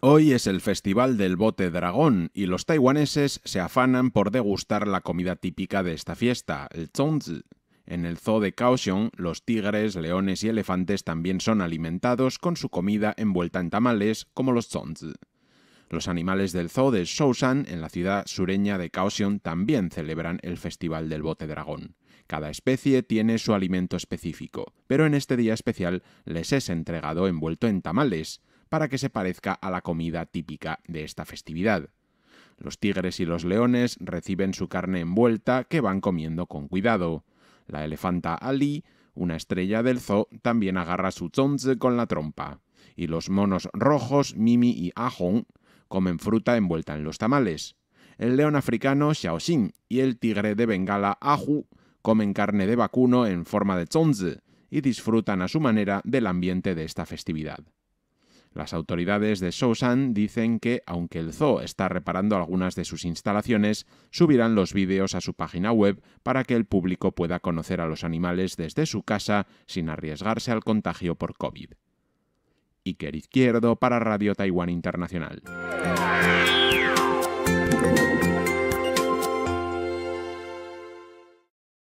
Hoy es el Festival del Bote Dragón y los taiwaneses se afanan por degustar la comida típica de esta fiesta, el zongzi. En el zoo de Kaohsiung, los tigres, leones y elefantes también son alimentados con su comida envuelta en tamales, como los zongzi. Los animales del zoo de Shoushan, en la ciudad sureña de Kaohsiung, también celebran el Festival del Bote Dragón. Cada especie tiene su alimento específico, pero en este día especial les es entregado envuelto en tamales, para que se parezca a la comida típica de esta festividad. Los tigres y los leones reciben su carne envuelta que van comiendo con cuidado. La elefanta Ali, una estrella del zoo, también agarra su zongzi con la trompa. Y los monos rojos, Mimi y Ahong, comen fruta envuelta en los tamales. El león africano Xiaoxin y el tigre de Bengala Ahu comen carne de vacuno en forma de zongzi y disfrutan a su manera del ambiente de esta festividad. Las autoridades de Sousan dicen que, aunque el zoo está reparando algunas de sus instalaciones, subirán los vídeos a su página web para que el público pueda conocer a los animales desde su casa sin arriesgarse al contagio por COVID. Iker Izquierdo para Radio Taiwán Internacional.